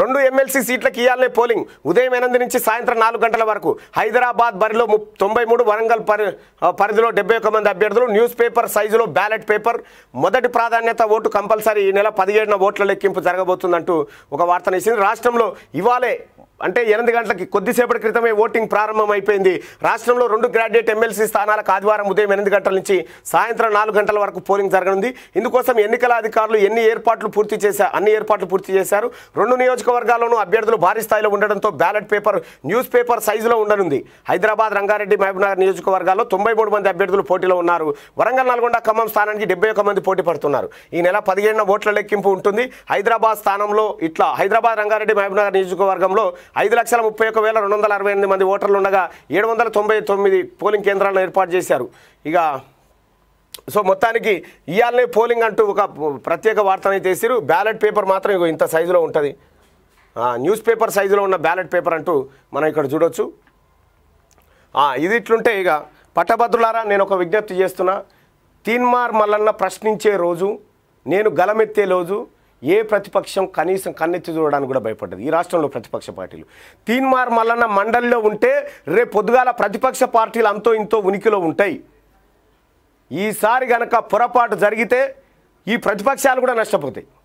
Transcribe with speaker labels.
Speaker 1: రెండు ఎమ్మెల్సీ సీట్లకు ఇవ్వాలనే పోలింగ్ ఉదయం ఎనిమిది నుంచి సాయంత్రం నాలుగు గంటల వరకు హైదరాబాద్ బరిలో తొంభై మూడు వరంగల్ పరిధిలో డెబ్బై మంది అభ్యర్థులు న్యూస్ పేపర్ సైజులో బ్యాలెట్ పేపర్ మొదటి ప్రాధాన్యత ఓటు కంపల్సరీ ఈ నెల పదిహేడున ఓట్ల లెక్కింపు జరగబోతుందంటూ ఒక ఇచ్చింది రాష్ట్రంలో ఇవాళే అంటే ఎనిమిది గంటలకి కొద్దిసేపటి క్రితమే ఓటింగ్ ప్రారంభమైపోయింది రాష్ట్రంలో రెండు గ్రాడ్యుయేట్ ఎమ్మెల్సీ స్థానాలకు ఆదివారం ఉదయం ఎనిమిది గంటల నుంచి సాయంత్రం నాలుగు గంటల వరకు పోలింగ్ జరగనుంది ఇందుకోసం ఎన్నికల అధికారులు ఎన్ని ఏర్పాట్లు పూర్తి చేశారు అన్ని ఏర్పాట్లు పూర్తి చేశారు రెండు నియోజకవర్గాల్లోనూ అభ్యర్థులు భారీ స్థాయిలో ఉండడంతో బ్యాలెట్ పేపర్ న్యూస్ పేపర్ సైజులో ఉండనుంది హైదరాబాద్ రంగారెడ్డి మహబూబ్నగర్ నియోజకవర్గాల్లో తొంభై మంది అభ్యర్థులు పోటీలో ఉన్నారు వరంగల్ నల్గొండ ఖమ్మం స్థానానికి డెబ్బై మంది పోటీ పడుతున్నారు ఈ నెల పదిహేను ఓట్ల లెక్కింపు ఉంటుంది హైదరాబాద్ స్థానంలో ఇట్లా హైదరాబాద్ రంగారెడ్డి మహబూబ్నగర్ నియోజకవర్గంలో ఐదు లక్షల ముప్పై ఒక్క వేల రెండు వందల అరవై ఎనిమిది మంది ఓటర్లు ఉండగా ఏడు వందల తొంభై తొమ్మిది పోలింగ్ కేంద్రాలను ఏర్పాటు చేశారు ఇక సో మొత్తానికి ఇవాళనే పోలింగ్ అంటూ ఒక ప్రత్యేక వార్తని చేశారు బ్యాలెట్ పేపర్ మాత్రం ఇంత సైజులో ఉంటుంది న్యూస్ పేపర్ సైజులో ఉన్న బ్యాలెట్ పేపర్ అంటూ మనం ఇక్కడ చూడొచ్చు ఇది ఇట్లుంటే ఇక పట్టభద్రులారా నేను ఒక విజ్ఞప్తి చేస్తున్నా తీన్మార్ మల్లన్న ప్రశ్నించే రోజు నేను గలమెత్తే రోజు ఏ ప్రతిపక్షం కనీసం కన్నెత్తి చూడడానికి కూడా భయపడ్డది ఈ రాష్ట్రంలో ప్రతిపక్ష పార్టీలు తీన్మార్ మల్లన్న మండలిలో ఉంటే రేపు పొద్దుగాల ప్రతిపక్ష పార్టీలు అంతో ఇంతో ఉనికిలో ఉంటాయి ఈసారి గనక పొరపాటు జరిగితే ఈ ప్రతిపక్షాలు కూడా నష్టపోతాయి